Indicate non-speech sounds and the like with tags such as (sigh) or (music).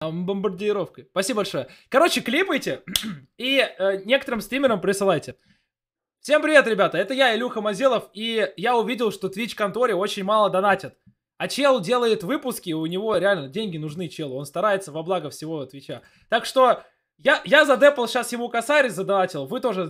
бомбардировкой. Спасибо большое. Короче, клипайте (clears throat) и э, некоторым стримерам присылайте. Всем привет, ребята, это я, Илюха Мазилов и я увидел, что Twitch конторе очень мало донатят. А чел делает выпуски, у него реально деньги нужны челу, он старается во благо всего Твича. Так что я, я задепал сейчас ему косарь задонатил, вы тоже